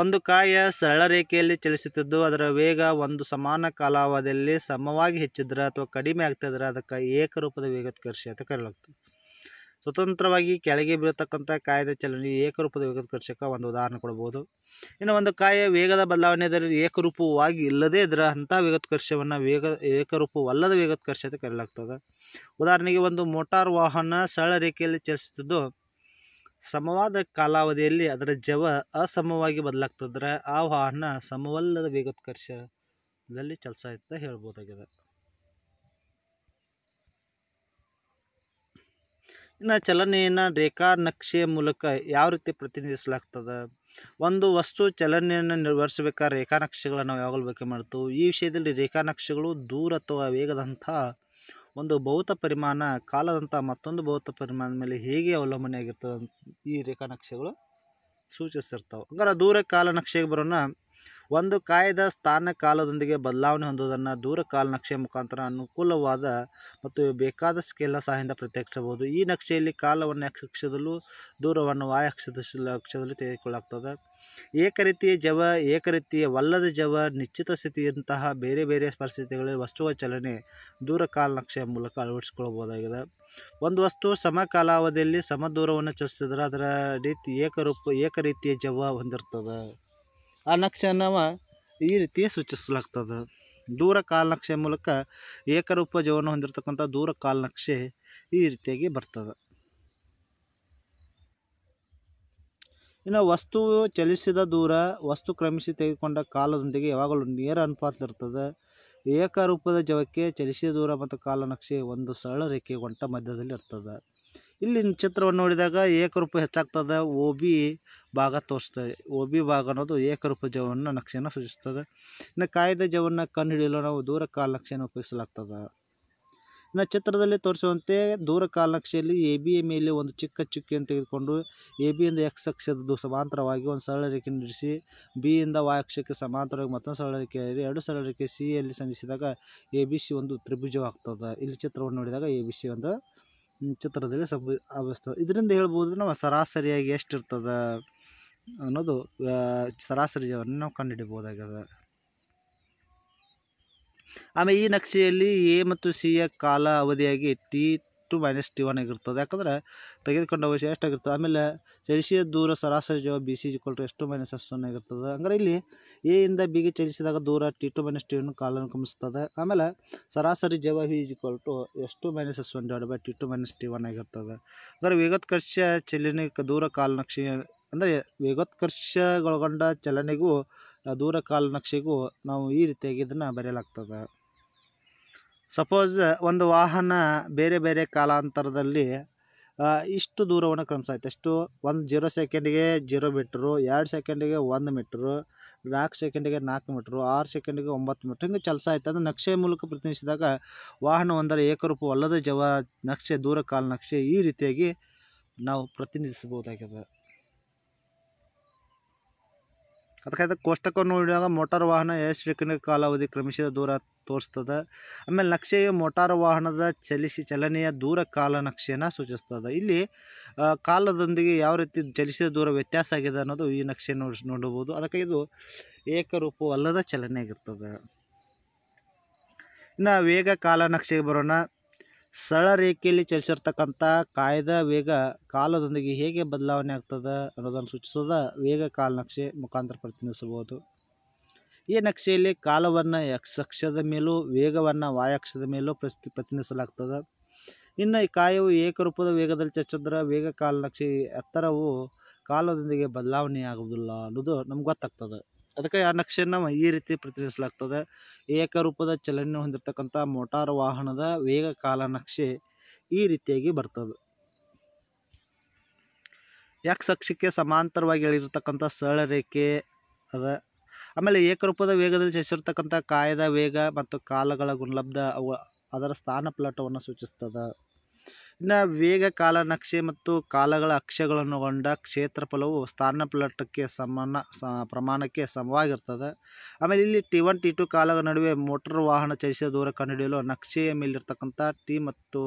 ಒಂದು ಕಾಯ ಸರಳ ರೇಖೆಯಲ್ಲಿ ಚಲಿಸುತ್ತಿದ್ದು ಅದರ ವೇಗ ಒಂದು ಸಮಾನ ಕಾಲಾವಧಿಯಲ್ಲಿ ಸಮವಾಗಿ ಹೆಚ್ಚಿದ್ರೆ ಅಥವಾ ಕಡಿಮೆ ಆಗ್ತಿದ್ರೆ ಅದಕ್ಕೆ ಏಕರೂಪದ ವೇಗೋತ್ಕರ್ಷ ಅಂತ ಕರೆಯಲಾಗ್ತದೆ ಸ್ವತಂತ್ರವಾಗಿ ಕೆಳಗೆ ಬೀಳತಕ್ಕಂಥ ಕಾಯದ ಚಲನೆ ಏಕರೂಪದ ವೇಗೋತ್ಕರ್ಷಕ್ಕೆ ಒಂದು ಉದಾಹರಣೆ ಕೊಡ್ಬೋದು ಇನ್ನು ಒಂದು ಕಾಯ ವೇಗದ ಬದಲಾವಣೆ ಏಕರೂಪವಾಗಿ ಇಲ್ಲದೇ ಇದ್ರೆ ಅಂಥ ವೇಗೋತ್ಕರ್ಷವನ್ನು ವೇಗ ಏಕರೂಪವಲ್ಲದ ವೇಗೋತ್ಕರ್ಷ ಅಂತ ಕರೆಯಲಾಗ್ತದೆ ಉದಾಹರಣೆಗೆ ಒಂದು ಮೋಟಾರ್ ವಾಹನ ಸರಳ ರೇಖೆಯಲ್ಲಿ ಚಲಿಸುತ್ತಿದ್ದು ಸಮವಾದ ಕಾಲಾವಧಿಯಲ್ಲಿ ಅದರ ಜವ ಅಸಮವಾಗಿ ಬದಲಾಗ್ತದ್ರೆ ಆ ವಾಹನ ಸಮವಲ್ಲದ ವೇಗೋತ್ಕರ್ಷದಲ್ಲಿ ಚಲಿಸ ಅಂತ ಹೇಳ್ಬೋದಾಗಿದೆ ಇನ್ನು ಚಲನೆಯನ್ನು ರೇಖಾ ನಕ್ಷೆಯ ಮೂಲಕ ಯಾವ ರೀತಿ ಪ್ರತಿನಿಧಿಸಲಾಗ್ತದೆ ಒಂದು ವಸ್ತು ಚಲನೆಯನ್ನು ರೇಖಾ ರೇಖಾನಕ್ಷೆಗಳನ್ನು ನಾವು ಯಾವಾಗಲೂ ಬಳಕೆ ಮಾಡ್ತೇವೆ ಈ ವಿಷಯದಲ್ಲಿ ರೇಖಾ ನಕ್ಷೆಗಳು ದೂರ ಅಥವಾ ವೇಗದಂಥ ಒಂದು ಭೌತ ಪರಿಮಾಣ ಕಾಲದಂಥ ಮತ್ತೊಂದು ಭೌತ ಪರಿಮಾಣದ ಮೇಲೆ ಹೇಗೆ ಅವಲಂಬನೆ ಅಂತ ಈ ರೇಖಾ ನಕ್ಷೆಗಳು ಸೂಚಿಸಿರ್ತಾವೆ ಹಂಗಾರೆ ದೂರ ಕಾಲ ನಕ್ಷೆಗೆ ಬರೋಣ ಒಂದು ಕಾಯದ ಸ್ಥಾನ ಕಾಲದೊಂದಿಗೆ ಬದಲಾವಣೆ ಹೊಂದುವುದನ್ನು ದೂರ ನಕ್ಷೆ ಮುಖಾಂತರ ಅನುಕೂಲವಾದ ಮತ್ತು ಬೇಕಾದ ಸ್ಕೇಲ ಸಹಾಯದಿಂದ ಪ್ರತ್ಯಕ್ಷಿಸಬಹುದು ಈ ನಕ್ಷೆಯಲ್ಲಿ ಕಾಲವನ್ನು ಅಕ್ಷದಲ್ಲೂ ದೂರವನ್ನು ವಾಯ ಅಕ್ಷದ ಅಕ್ಷದಲ್ಲಿ ಏಕರೀತಿಯ ಜವ ಏಕರೀತಿಯವಲ್ಲದ ಜವ ನಿಶ್ಚಿತ ಸ್ಥಿತಿಯಂತಹ ಬೇರೆ ಬೇರೆ ಪರಿಸ್ಥಿತಿಗಳಲ್ಲಿ ವಸ್ತುವ ಚಲನೆ ದೂರ ನಕ್ಷೆಯ ಮೂಲಕ ಅಳವಡಿಸ್ಕೊಳ್ಬೋದಾಗಿದೆ ಒಂದು ವಸ್ತು ಸಮಕಾಲಾವಧಿಯಲ್ಲಿ ದೂರವನ್ನು ಚಲಿಸಿದ್ರೆ ಅದರ ರೀತಿ ಏಕರೂಪ ಏಕರೀತಿಯ ಜವ ಹೊಂದಿರ್ತದೆ ಆ ನಕ್ಷೆಯನ್ನು ಈ ರೀತಿ ಸೂಚಿಸಲಾಗ್ತದೆ ದೂರ ನಕ್ಷೆಯ ಮೂಲಕ ಏಕರೂಪ ಜವನ್ನು ಹೊಂದಿರತಕ್ಕಂಥ ದೂರ ಕಾಲನಕ್ಷೆ ಈ ರೀತಿಯಾಗಿ ಬರ್ತದೆ ಇನ್ನು ವಸ್ತುವು ಚಲಿಸಿದ ದೂರ ವಸ್ತು ಕ್ರಮಿಸಿ ತೆಗೆದುಕೊಂಡ ಕಾಲದೊಂದಿಗೆ ಯಾವಾಗಲೂ ನೇರ ಅನುಪಾತ ಇರ್ತದೆ ಏಕರೂಪದ ಜವಕ್ಕೆ ಚಲಿಸಿದ ದೂರ ಮತ್ತು ಕಾಲ ನಕ್ಷೆ ಒಂದು ಸರಳ ರೇಖೆ ಗೊಂಟ ಮಧ್ಯದಲ್ಲಿ ಇರ್ತದೆ ಇಲ್ಲಿ ಚಿತ್ರವನ್ನು ನೋಡಿದಾಗ ಏಕರೂಪ ಹೆಚ್ಚಾಗ್ತದೆ ಓಬಿ ಬಿ ಭಾಗ ತೋರಿಸ್ತದೆ ಓ ಬಿ ಭಾಗ ಅನ್ನೋದು ಏಕರೂಪ ಜವವನ್ನು ನಕ್ಷೆಯನ್ನು ಸೂಚಿಸ್ತದೆ ಇನ್ನು ಕಾಯ್ದ ಜವನ್ನು ಕಂಡುಹಿಡಿಯಲು ನಾವು ದೂರ ಕಾಲ ನಕ್ಷೆಯನ್ನು ಉಪಯೋಗಿಸಲಾಗ್ತದೆ ಇನ್ನು ಚಿತ್ರದಲ್ಲಿ ತೋರಿಸುವಂತೆ ದೂರ ಕಾಲನಕ್ಷೆಯಲ್ಲಿ ಎ ಬಿಯ ಮೇಲೆ ಒಂದು ಚಿಕ್ಕ ಚುಕ್ಕಿಯನ್ನು ತೆಗೆದುಕೊಂಡು ಎ ಬಿಯಿಂದ ಎಕ್ಸ್ ಅಕ್ಷದ್ದು ಸಮಾಂತರವಾಗಿ ಒಂದು ಸರಳ ನಿರ್ಸಿ ಇರಿಸಿ ಬಿಯಿಂದ ವಾಯ ಅಕ್ಷಕ್ಕೆ ಸಮಾಂತರವಾಗಿ ಮತ್ತೊಂದು ಸರಳ ರೇಖೆ ಎರಡು ಸರಳ ರೇಖೆ ಸಿಯಲ್ಲಿ ಸಂಧಿಸಿದಾಗ ಎ ಬಿ ಸಿ ಒಂದು ತ್ರಿಭುಜವಾಗ್ತದೆ ಇಲ್ಲಿ ಚಿತ್ರವನ್ನು ನೋಡಿದಾಗ ಎ ಬಿ ಸಿ ಒಂದು ಚಿತ್ರದಲ್ಲಿ ಸಬ್ ಇದರಿಂದ ಹೇಳ್ಬೋದು ನಾವು ಸರಾಸರಿಯಾಗಿ ಎಷ್ಟಿರ್ತದೆ ಅನ್ನೋದು ಸರಾಸರಿಯನ್ನು ನಾವು ಕಂಡುಹಿಡಿಬೋದಾಗ್ಯದ ಆಮೇಲೆ ಈ ನಕ್ಷೆಯಲ್ಲಿ ಎ ಮತ್ತು ಸಿ ಸಿಯ ಕಾಲ ಅವಧಿಯಾಗಿ t two minus t one ಆಗಿರ್ತದೆ ಯಾಕಂದರೆ ತೆಗೆದುಕೊಂಡ ಅವಶ್ಯ ಎಷ್ಟಾಗಿರ್ತದೆ ಆಮೇಲೆ ಚಲಿಸಿದ ದೂರ ಸರಾಸರಿ ಜೋ ಬಿ ಸಿ ಇಕ್ವಲ್ ಎಷ್ಟು ಮೈನಸ್ ಎಫ್ ಸೊನ್ನೆ ಆಗಿರ್ತದೆ ಅಂದರೆ ಇಲ್ಲಿ ಎಯಿಂದ ಬಿಗೆ ಚಲಿಸಿದಾಗ ದೂರ t two minus t one ಕಾಲನ್ನು ಕಮಿಸ್ತದೆ ಆಮೇಲೆ ಸರಾಸರಿ ಜವಾಬ್ ಈಸ್ ಇಕ್ವಲ್ ಟು ಎಷ್ಟು minus s one divide by t two minus t one ಆಗಿರ್ತದೆ ಅಂದರೆ ವೇಗೋತ್ಕರ್ಷ ಚಲನೆ ದೂರ ಕಾಲನಕ್ಷೆ ಅಂದರೆ ವೇಗೋತ್ಕರ್ಷಗೊಳಗೊಂಡ ಚಲನೆಗೂ ದೂರ ಕಾಲ ನಕ್ಷೆಗೂ ನಾವು ಈ ರೀತಿಯಾಗಿ ಇದನ್ನು ಬರೆಯಲಾಗ್ತದೆ ಸಪೋಸ್ ಒಂದು ವಾಹನ ಬೇರೆ ಬೇರೆ ಕಾಲಾಂತರದಲ್ಲಿ ಇಷ್ಟು ದೂರವನ್ನು ಕ್ರಮಿಸಾಯ್ತು ಎಷ್ಟು ಒಂದು ಜೀರೋ ಸೆಕೆಂಡಿಗೆ ಜೀರೋ ಮೀಟ್ರು ಎರಡು ಸೆಕೆಂಡಿಗೆ ಒಂದು ಮೀಟ್ರು ನಾಲ್ಕು ಸೆಕೆಂಡಿಗೆ ನಾಲ್ಕು ಮೀಟ್ರು ಆರು ಸೆಕೆಂಡಿಗೆ ಒಂಬತ್ತು ಮೀಟ್ರ್ ಹಿಂಗೆ ಚಲಸ ಆಯ್ತು ಅದು ನಕ್ಷೆ ಮೂಲಕ ಪ್ರತಿನಿಧಿಸಿದಾಗ ವಾಹನ ಒಂದರ ಏಕರೂಪವಲ್ಲದ ಜವ ನಕ್ಷೆ ದೂರ ನಕ್ಷೆ ಈ ರೀತಿಯಾಗಿ ನಾವು ಪ್ರತಿನಿಧಿಸಬಹುದಾಗಿದೆ ಅದಕ್ಕೆ ಕೋಷ್ಟಕ ನೋಡಿದಾಗ ಮೋಟಾರ್ ವಾಹನ ಎಷ್ಟು ಕಾಲಾವಧಿ ಕ್ರಮಿಸಿದ ದೂರ ತೋರಿಸ್ತದೆ ಆಮೇಲೆ ನಕ್ಷೆಯು ಮೋಟಾರ್ ವಾಹನದ ಚಲಿಸಿ ಚಲನೆಯ ದೂರ ಕಾಲ ನಕ್ಷೆಯನ್ನು ಸೂಚಿಸ್ತದೆ ಇಲ್ಲಿ ಕಾಲದೊಂದಿಗೆ ಯಾವ ರೀತಿ ಚಲಿಸಿದ ದೂರ ವ್ಯತ್ಯಾಸ ಆಗಿದೆ ಅನ್ನೋದು ಈ ನಕ್ಷೆ ನೋಡಿ ನೋಡಬಹುದು ಅದಕ್ಕೆ ಇದು ಏಕರೂಪವಲ್ಲದ ಆಗಿರ್ತದೆ ಇನ್ನು ವೇಗ ಕಾಲ ನಕ್ಷೆಗೆ ಬರೋಣ ಸರಳ ರೇಖೆಯಲ್ಲಿ ಚಲಿಸಿರ್ತಕ್ಕಂಥ ಕಾಯ್ದ ವೇಗ ಕಾಲದೊಂದಿಗೆ ಹೇಗೆ ಬದಲಾವಣೆ ಆಗ್ತದೆ ಅನ್ನೋದನ್ನು ಸೂಚಿಸೋದ ವೇಗ ಕಾಲ ನಕ್ಷೆ ಮುಖಾಂತರ ಪ್ರತಿನಿಧಿಸಬಹುದು ಈ ನಕ್ಷೆಯಲ್ಲಿ ಕಾಲವನ್ನು ಯಕ್ಷ ಅಕ್ಷದ ಮೇಲೂ ವೇಗವನ್ನು ವಾಯಕ್ಷದ ಮೇಲೂ ಪ್ರತಿ ಪ್ರತಿನಿಧಿಸಲಾಗ್ತದೆ ಇನ್ನು ಈ ಕಾಯವು ಏಕರೂಪದ ವೇಗದಲ್ಲಿ ಚಲಿಸಿದ್ರೆ ವೇಗ ನಕ್ಷೆ ಎತ್ತರವು ಕಾಲದೊಂದಿಗೆ ಬದಲಾವಣೆ ಆಗೋದಿಲ್ಲ ಅನ್ನೋದು ನಮ್ಗೆ ಗೊತ್ತಾಗ್ತದೆ ಅದಕ್ಕೆ ಆ ನಕ್ಷೆಯನ್ನು ಈ ರೀತಿ ಪ್ರತಿನಿಧಿಸಲಾಗ್ತದೆ ಏಕರೂಪದ ಚಲನೆ ಹೊಂದಿರತಕ್ಕಂಥ ಮೋಟಾರು ವಾಹನದ ವೇಗ ನಕ್ಷೆ ಈ ರೀತಿಯಾಗಿ ಬರ್ತದೆ ಎಕ್ಸ್ ಅಕ್ಷಕ್ಕೆ ಸಮಾಂತರವಾಗಿ ಎಳಿರತಕ್ಕಂಥ ಸರಳ ರೇಖೆ ಅದ ಆಮೇಲೆ ಏಕರೂಪದ ವೇಗದಲ್ಲಿ ಚಲಿಸಿರ್ತಕ್ಕಂಥ ಕಾಯದ ವೇಗ ಮತ್ತು ಕಾಲಗಳ ಗುಣಲಬ್ಧ ಅವು ಅದರ ಸ್ಥಾನ ಪ್ಲಾಟವನ್ನು ಸೂಚಿಸ್ತದೆ ಇನ್ನು ವೇಗ ಕಾಲ ನಕ್ಷೆ ಮತ್ತು ಕಾಲಗಳ ಅಕ್ಷಗಳನ್ನು ಕ್ಷೇತ್ರಫಲವು ಸ್ಥಾನ ಪ್ಲಾಟಕ್ಕೆ ಸಮಾನ ಪ್ರಮಾಣಕ್ಕೆ ಸಮವಾಗಿರ್ತದೆ ಆಮೇಲೆ ಇಲ್ಲಿ ಟಿ ಒನ್ ಟಿ ಟು ಕಾಲದ ನಡುವೆ ಮೋಟರ್ ವಾಹನ ಚಲಿಸಿದ ದೂರ ಕಂಡುಹಿಡಿಯಲು ನಕ್ಷೆಯ ಮೇಲಿರ್ತಕ್ಕಂಥ ಟಿ ಮತ್ತು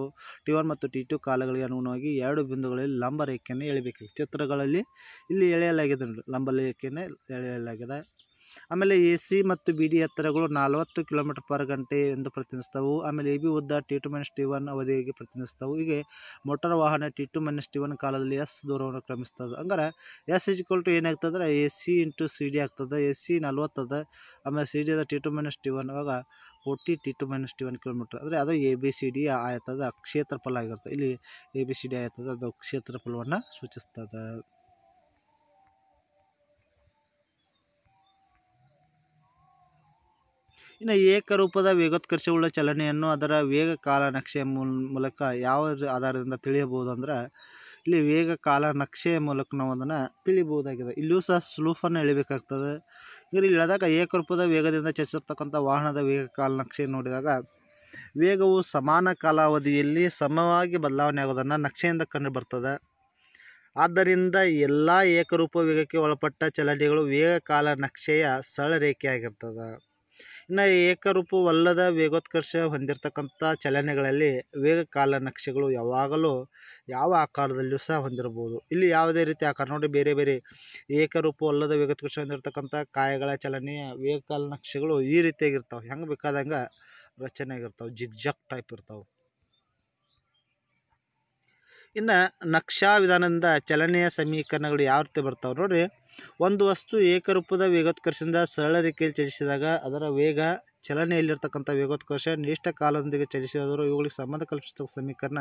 ಟಿ ಒನ್ ಮತ್ತು ಟಿ ಟು ಕಾಲಗಳಿಗೆ ಅನುಗುಣವಾಗಿ ಎರಡು ಬಿಂದುಗಳಲ್ಲಿ ಲಂಬ ರೇಖೆಯನ್ನು ಎಳಿಬೇಕು ಚಿತ್ರಗಳಲ್ಲಿ ಇಲ್ಲಿ ಎಳೆಯಲಾಗಿದೆ ಲಂಬ ರೇಖೆಯನ್ನು ಎಳೆಯಲಾಗಿದೆ ಆಮೇಲೆ ಎ ಸಿ ಮತ್ತು ಬಿ ಡಿ ಎತ್ತರಗಳು ನಲವತ್ತು ಕಿಲೋಮೀಟರ್ ಪರ್ ಗಂಟೆ ಎಂದು ಪ್ರತಿನಿಧಿಸ್ತವು ಆಮೇಲೆ ಎ ಬಿ ಉದ್ದ t two minus t one ಅವಧಿಗೆ ಪ್ರತಿನಿಧಿಸ್ತವು ಹೀಗೆ ಮೋಟಾರ್ ವಾಹನ t two minus t one ಕಾಲದಲ್ಲಿ ಎಸ್ ದೂರವನ್ನು ಕ್ರಮಿಸ್ತದೆ ಹಂಗಾರೆ ಎಸ್ ಇಜ್ವಲ್ ಟು ಏನಾಗ್ತದೆ A C into C D ಆಗ್ತದೆ ಎ ಸಿ ಅದ ಆಮೇಲೆ ಸಿ ಡಿ ಅದ t two minus t one ಆವಾಗ forty t two minus t one kilometre ಅಂದರೆ ಅದು ಎ ಬಿ ಸಿ ಡಿ ಆಯ್ತದ ಕ್ಷೇತ್ರಫಲ ಆಗಿರುತ್ತೆ ಇಲ್ಲಿ ಎ ಬಿ ಸಿ ಡಿ ಆಯ್ತದ ಅದು ಕ್ಷೇತ್ರಫಲವನ್ನು ಸೂಚಿಸ್ತದೆ ಇನ್ನು ಏಕರೂಪದ ವೇಗೋತ್ಕರ್ಷವುಳ್ಳ ಚಲನೆಯನ್ನು ಅದರ ವೇಗ ನಕ್ಷೆಯ ಮೂಲಕ ಯಾವ ಆಧಾರದಿಂದ ತಿಳಿಯಬಹುದು ಅಂದ್ರೆ ಇಲ್ಲಿ ವೇಗ ಕಾಲ ನಕ್ಷೆಯ ಮೂಲಕ ನಾವು ಅದನ್ನು ತಿಳಿಬಹುದಾಗಿದೆ ಇಲ್ಲೂ ಸಹ ಸ್ಲೂಫನ್ನು ಎಳಿಬೇಕಾಗ್ತದೆ ಇಲ್ಲಿ ಹೇಳಿದಾಗ ಏಕರೂಪದ ವೇಗದಿಂದ ಚಲಿಸತಕ್ಕಂಥ ವಾಹನದ ವೇಗ ನಕ್ಷೆ ನೋಡಿದಾಗ ವೇಗವು ಸಮಾನ ಕಾಲಾವಧಿಯಲ್ಲಿ ಸಮವಾಗಿ ಬದಲಾವಣೆ ಆಗೋದನ್ನು ನಕ್ಷೆಯಿಂದ ಕಂಡು ಬರ್ತದೆ ಆದ್ದರಿಂದ ಎಲ್ಲ ಏಕರೂಪ ವೇಗಕ್ಕೆ ಒಳಪಟ್ಟ ಚಲನೆಗಳು ವೇಗ ನಕ್ಷೆಯ ಸರಳ ರೇಖೆಯಾಗಿರ್ತದೆ ಇನ್ನು ಏಕರೂಪವಲ್ಲದ ವೇಗೋತ್ಕರ್ಷ ಹೊಂದಿರತಕ್ಕಂಥ ಚಲನೆಗಳಲ್ಲಿ ವೇಗ ನಕ್ಷೆಗಳು ಯಾವಾಗಲೂ ಯಾವ ಆಕಾರದಲ್ಲಿಯೂ ಸಹ ಹೊಂದಿರಬಹುದು ಇಲ್ಲಿ ಯಾವುದೇ ರೀತಿ ಆಕಾರ ನೋಡಿ ಬೇರೆ ಬೇರೆ ಏಕರೂಪವಲ್ಲದ ವೇಗೋತ್ಕರ್ಷ ಹೊಂದಿರತಕ್ಕಂಥ ಕಾಯಗಳ ಚಲನೆಯ ವೇಗ ನಕ್ಷೆಗಳು ಈ ರೀತಿಯಾಗಿರ್ತಾವೆ ಹೆಂಗೆ ಬೇಕಾದಂಗೆ ರಚನೆ ಆಗಿರ್ತಾವೆ ಜಿಗ್ ಟೈಪ್ ಇರ್ತಾವೆ ಇನ್ನು ನಕ್ಷಾ ವಿಧಾನದಿಂದ ಚಲನೆಯ ಸಮೀಕರಣಗಳು ಯಾವ ರೀತಿ ಬರ್ತಾವೆ ನೋಡಿರಿ ಒಂದು ವಸ್ತು ಏಕರೂಪದ ವೇಗೋತ್ಕರ್ಷದಿಂದ ಸರಳ ರೇಖೆಯಲ್ಲಿ ಚಲಿಸಿದಾಗ ಅದರ ವೇಗ ಚಲನೆಯಲ್ಲಿರ್ತಕ್ಕಂಥ ವೇಗೋತ್ಕರ್ಷ ನಿರ್ದಿಷ್ಟ ಕಾಲದೊಂದಿಗೆ ಚಲಿಸಿದವರು ಇವುಗಳಿಗೆ ಸಂಬಂಧ ಕಲ್ಪಿಸತಕ್ಕ ಸಮೀಕರಣ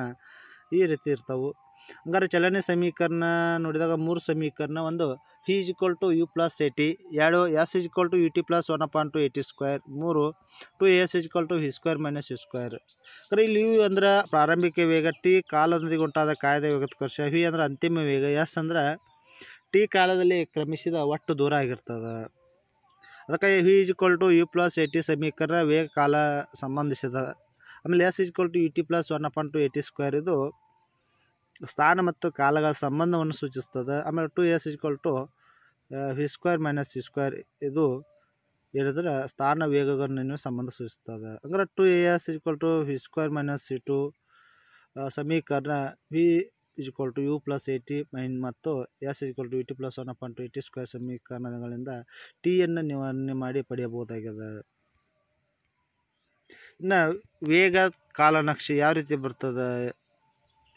ಈ ರೀತಿ ಇರ್ತವೆ ಹಂಗಾರೆ ಚಲನೆ ಸಮೀಕರಣ ನೋಡಿದಾಗ ಮೂರು ಸಮೀಕರಣ ಒಂದು v is equal to you plus t ಎರಡು s is equal to u t plus one point two t square ಮೂರು two s is equal to v square minus you square ಅಂದರೆ ಇಲ್ಲಿ ಯು ಅಂದ್ರೆ ಪ್ರಾರಂಭಿಕ ವೇಗ ಟಿ ಕಾಲದೊಂದಿಗೆ ಉಂಟಾದ ಕಾಯ್ದೆ ವೇಗತ್ಕರ್ಷ ಹಿ ಅಂದರೆ ಅಂತಿಮ ವೇಗ ಎಸ್ ಅಂದರೆ ಟಿ ಕಾಲದಲ್ಲಿ ಕ್ರಮಿಸಿದ ಒಟ್ಟು ದೂರ ಆಗಿರ್ತದೆ ಅದಕ್ಕೆ v equal to you plus A t ಸಮೀಕರಣ ವೇಗ ಕಾಲ ಸಂಬಂಧಿಸಿದ ಆಮೇಲೆ s equal to u t plus one upon two A t square ಇದು ಸ್ಥಾನ ಮತ್ತು ಕಾಲಗಳ ಸಂಬಂಧವನ್ನು ಸೂಚಿಸ್ತದೆ ಆಮೇಲೆ two s equal to V square minus you square ಇದು ಹೇಳಿದ್ರೆ ಸ್ಥಾನ ವೇಗಗಳನ್ನು ಸಂಬಂಧ ಸೂಚಿಸ್ತದೆ ಅಂದರೆ two A s equal to V square minus C two ಸಮೀಕರಣ v equal to you plus a ಮೈನ್ ಮತ್ತು S equal to E T plus one up to eighty square ಸಮೀಕರಣಗಳಿಂದ ಟಿಯನ್ನು ನಿವಾರಣೆ ಮಾಡಿ ಪಡೆಯಬಹುದಾಗಿದೆ ಇನ್ನು ವೇಗ ಕಾಲ ನಕ್ಷೆ ಯಾವ ರೀತಿ ಬರ್ತದೆ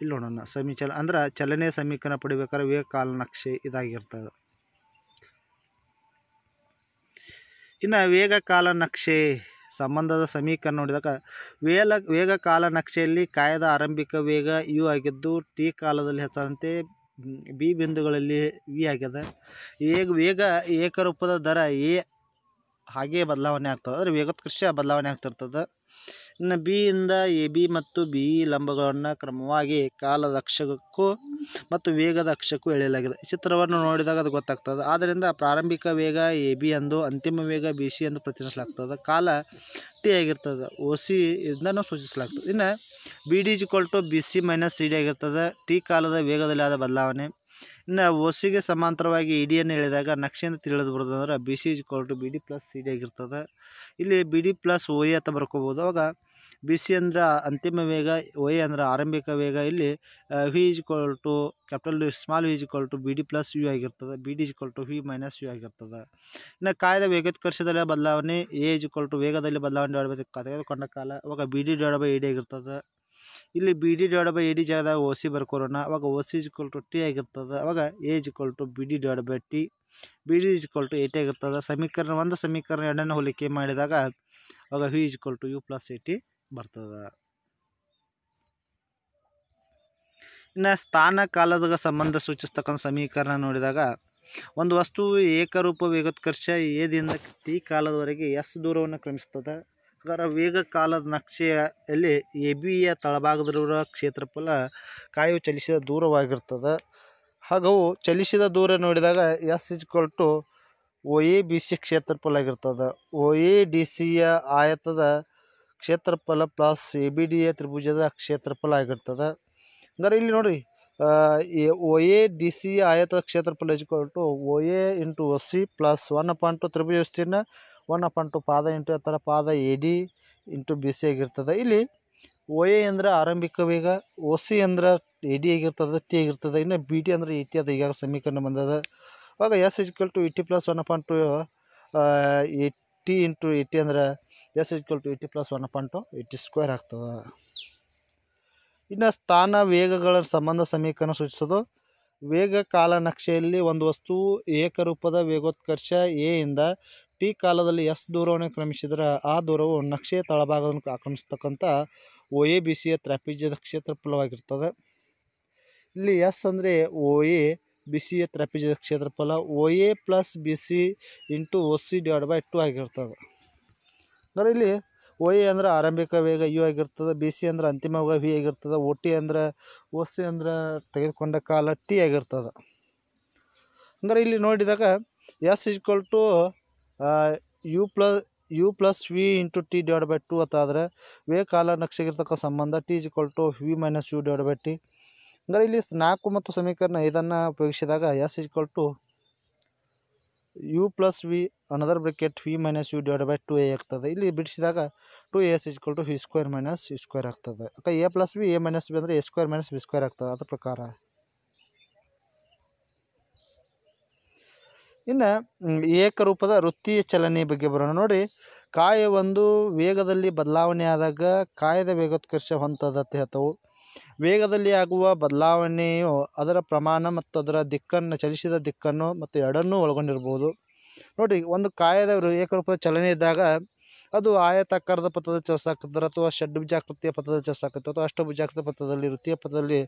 ಇಲ್ಲ ನೋಡೋಣ ಸಮೀಚಲ ಅಂದ್ರೆ ಚಲನೆ ಸಮೀಕರಣ ಪಡಿಬೇಕಾದ್ರೆ ವೇಗ ಕಾಲನಕ್ಷೆ ಇದಾಗಿರ್ತದೆ ಇನ್ನು ವೇಗ ಕಾಲ ನಕ್ಷೆ ಸಂಬಂಧದ ಸಮೀಕರಣ ನೋಡಿದಾಗ ವೇಲ ವೇಗ ಕಾಲ ನಕ್ಷೆಯಲ್ಲಿ ಕಾಯದ ಆರಂಭಿಕ ವೇಗ ಯು ಆಗಿದ್ದು ಟಿ ಕಾಲದಲ್ಲಿ ಹೆಚ್ಚಾದಂತೆ ಬಿ ಬಿಂದುಗಳಲ್ಲಿ ವಿ ಆಗ್ಯದ ಈಗ ವೇಗ ಏಕರೂಪದ ದರ ಎ ಹಾಗೆ ಬದಲಾವಣೆ ಆಗ್ತದೆ ಅಂದರೆ ವೇಗೋತ್ಕೃಷ್ಟ ಬದಲಾವಣೆ ಆಗ್ತಿರ್ತದೆ ಇನ್ನು ಬಿ ಇಂದ ಎ ಬಿ ಮತ್ತು ಬಿ ಲಂಬಗಳನ್ನು ಕ್ರಮವಾಗಿ ಕಾಲದಕ್ಷಕ್ಕೂ ಮತ್ತು ವೇಗದ ಅಕ್ಷಕ್ಕೂ ಎಳೆಯಲಾಗಿದೆ ಚಿತ್ರವನ್ನು ನೋಡಿದಾಗ ಅದು ಗೊತ್ತಾಗ್ತದೆ ಆದ್ದರಿಂದ ಪ್ರಾರಂಭಿಕ ವೇಗ ಎ ಬಿ ಎಂದು ಅಂತಿಮ ವೇಗ ಬಿ ಸಿ ಎಂದು ಪ್ರತಿನಿಧಿಸಲಾಗ್ತದೆ ಕಾಲ ಟಿ ಆಗಿರ್ತದೆ ಓ ಸಿ ಇಂದನೂ ಸೂಚಿಸಲಾಗ್ತದೆ ಇನ್ನು B D equal to B C minus C D ಆಗಿರ್ತದೆ ಟಿ ಕಾಲದ ವೇಗದಲ್ಲಿ ಆದ ಬದಲಾವಣೆ ಇನ್ನು ಓ ಸಿಗೆ ಸಮಾಂತರವಾಗಿ ಇ e, ಡಿಯನ್ನು ಎಳೆದಾಗ ನಕ್ಷೆಯಿಂದ ತಿಳಿದು ಬರೋದು ಅಂದ್ರೆ B C equal to B D plus C D ಆಗಿರ್ತದೆ ಇಲ್ಲಿ B D plus O A ಅಂತ ಬರ್ಕೋಬೋದು ಅವಾಗ ಬಿ ಸಿ ಅಂದ್ರೆ ಅಂತಿಮ ವೇಗ ವೈ ಅಂದ್ರೆ ಆರಂಭಿಕ ವೇಗ ಇಲ್ಲಿ V is equal to capital small V is equal to B D plus U ಆಗಿರ್ತದೆ B D is to V minus U ಆಗಿರ್ತದೆ ಇನ್ನು ಕಾಯ್ದೆ ವೇಗೋತ್ಕರ್ಷದಲ್ಲಿ ಬದಲಾವಣೆ ಎ ಇಜ್ ಈಕ್ವಲ್ ಟು ವೇಗದಲ್ಲಿ ಬದಲಾವಣೆ ಮಾಡಬೇಕು ತೆಗೆದುಕೊಂಡ ಕಾಲ ಅವಾಗ B D divide by A D ಆಗಿರ್ತದೆ ಇಲ್ಲಿ B D divide by A D ಜಾಗದಾಗ ಓ ಸಿ ಬರ್ಕೋರೋಣ ಅವಾಗ O C is to T ಆಗಿರ್ತದೆ ಅವಾಗ A equal to B D divide by T B D is equal to A T ಆಗಿರ್ತದೆ ಸಮೀಕರಣ ಒಂದು ಸಮೀಕರಣ ಎರಡನೇ ಹೋಲಿಕೆ ಮಾಡಿದಾಗ ಅವಾಗ V is equal to you plus A T ಬರ್ತದೆ ಇನ್ನು ಸ್ಥಾನ ಕಾಲದ ಸಂಬಂಧ ಸೂಚಿಸ್ತಕ್ಕಂಥ ಸಮೀಕರಣ ನೋಡಿದಾಗ ಒಂದು ವಸ್ತು ಏಕರೂಪ ವೇಗೋತ್ಕರ್ಷ ದಿಂದ ಟಿ ಕಾಲದವರೆಗೆ ಎಸ್ ದೂರವನ್ನು ಕ್ರಮಿಸ್ತದೆ ಅದರ ವೇಗ ಕಾಲದ ನಕ್ಷೆಯಲ್ಲಿ ಎ ಬಿಯ ತಳಭಾಗದಲ್ಲಿರುವ ಕ್ಷೇತ್ರಫಲ ಕಾಯು ಚಲಿಸಿದ ದೂರವಾಗಿರ್ತದೆ ಹಾಗೂ ಚಲಿಸಿದ ದೂರ ನೋಡಿದಾಗ S is equal to O A B C ಕ್ಷೇತ್ರಫಲ ಆಗಿರ್ತದೆ ಒ ಎ ಡಿ ಸಿಯ ಆಯತದ ಕ್ಷೇತ್ರಫಲ plus A B D A ತ್ರಿಭುಜದ ಕ್ಷೇತ್ರಫಲ ಆಗಿರ್ತದೆ ಹಂಗಾರೆ ಇಲ್ಲಿ ನೋಡಿರಿ ಒ ಎ ಡಿ ಸಿ ಆಯತದ ಕ್ಷೇತ್ರಫಲ to O A into O C plus one point two ತ್ರಿಭುಜ ವಿಸ್ತೀರ್ಣ ಒನ್ ಪಾಯಿಂಟ್ ಟು ಪಾದ ಇಂಟು ಆ ಥರ ಪಾದ A D into B C ಆಗಿರ್ತದೆ ಇಲ್ಲಿ ಒ ಎ ಅಂದ್ರೆ ಆರಂಭಿಕ ವೇಗ ಒ ಸಿ ಅಂದರೆ ಎ ಡಿ ಆಗಿರ್ತದೆ ಟಿ ಆಗಿರ್ತದೆ ಇನ್ನು ಬಿ ಟಿ ಅಂದರೆ ಇ ಟಿ ಅದು ಈಗಾಗ ಸಮೀಕರಣ ಬಂದದ ಆವಾಗ S is equal to E T plus one point two A T into A T ಅಂದ್ರೆ S equal to A T plus one point two eighty square ಆಗ್ತದೆ ಇನ್ನು ಸ್ಥಾನ ವೇಗಗಳ ಸಂಬಂಧ ಸಮೀಕರಣ ಸೂಚಿಸೋದು ವೇಗ ಕಾಲ ನಕ್ಷೆಯಲ್ಲಿ ಒಂದು ವಸ್ತುವು ಏಕರೂಪದ ವೇಗೋತ್ಕರ್ಷ ಇಂದ ಟಿ ಕಾಲದಲ್ಲಿ ಎಸ್ ದೂರವನ್ನು ಕ್ರಮಿಸಿದರೆ ಆ ದೂರವು ನಕ್ಷೆಯ ತಳಭಾಗವನ್ನು ಆಕ್ರಮಿಸ್ತಕ್ಕಂಥ ಒ ಎ ಬಿ ಸಿಯ ತ್ರಾಪಿಜ್ಯದ ಕ್ಷೇತ್ರಫಲವಾಗಿರ್ತದೆ ಇಲ್ಲಿ ಎಸ್ ಅಂದರೆ ಒ ಎ ಬಿ ಸಿಯ ತ್ರಾಪಿಜ್ಯದ ಕ್ಷೇತ್ರಫಲ O A plus B C into O C divide by two ಆಗಿರ್ತದೆ ಅಂದರೆ ಇಲ್ಲಿ ಓ ಎ ಅಂದ್ರೆ ಆರಂಭಿಕ ವೇಗ ಯು ಆಗಿರ್ತದೆ ಬಿ ಸಿ ಅಂತಿಮ ವೇಗ ವಿ ಆಗಿರ್ತದೆ ಓ ಟಿ ಅಂದ್ರೆ ಒ ಸಿ ಅಂದ್ರೆ ತೆಗೆದುಕೊಂಡ ಕಾಲ ಟಿ ಆಗಿರ್ತದೆ ಅಂದರೆ ಇಲ್ಲಿ ನೋಡಿದಾಗ S equal to you plus U plus V into T divide by two ಅಂತ ಆದರೆ ವೇ ಕಾಲ ನಕ್ಷೆಗಿರ್ತಕ್ಕ ಸಂಬಂಧ T is equal to V minus you divide by T ಅಂದರೆ ಇಲ್ಲಿ ನಾಲ್ಕು ಮತ್ತು ಸಮೀಕರಣ ಇದನ್ನು ಉಪಯೋಗಿಸಿದಾಗ S equal to you plus V another bracket V minus you divide by two A ಆಗ್ತದೆ ಇಲ್ಲಿ ಬಿಡಿಸಿದಾಗ two A S is equal to V square minus you square ಆಗ್ತದೆ ಅಕ್ಕ A plus V A minus B ಅಂದರೆ A square minus B square ಆಗ್ತದೆ ಅದ್ರ ಪ್ರಕಾರ ಇನ್ನು ಏಕರೂಪದ ವೃತ್ತಿಯ ಚಲನೆ ಬಗ್ಗೆ ಬರೋಣ ನೋಡಿ ಕಾಯ ಒಂದು ವೇಗದಲ್ಲಿ ಬದಲಾವಣೆ ಆದಾಗ ಕಾಯದ ವೇಗೋತ್ಕರ್ಷ ಹೊಂತದತ್ತೆ ಹೇಳ್ತವು ವೇಗದಲ್ಲಿ ಆಗುವ ಬದಲಾವಣೆಯು ಅದರ ಪ್ರಮಾಣ ಮತ್ತು ಅದರ ದಿಕ್ಕನ್ನು ಚಲಿಸಿದ ದಿಕ್ಕನ್ನು ಮತ್ತು ಎರಡನ್ನೂ ಒಳಗೊಂಡಿರ್ಬೋದು ನೋಡಿ ಒಂದು ಕಾಯದ ಏಕರೂಪದ ಚಲನೆ ಇದ್ದಾಗ ಅದು ಆಯತಾಕಾರದ ಪಥದಲ್ಲಿ ಚಲಿಸಾಕತ್ತಾರ ಅಥವಾ ಷಡ್ಭುಜಾಕೃತಿಯ ಪಥದಲ್ಲಿ ಚಲಿಸಾಕತ್ತೆ ಅಥವಾ ಅಷ್ಟಭುಜಾಕೃತಿಯ ಪಥದಲ್ಲಿ ವೃತ್ತಿಯ ಪಥದಲ್ಲಿ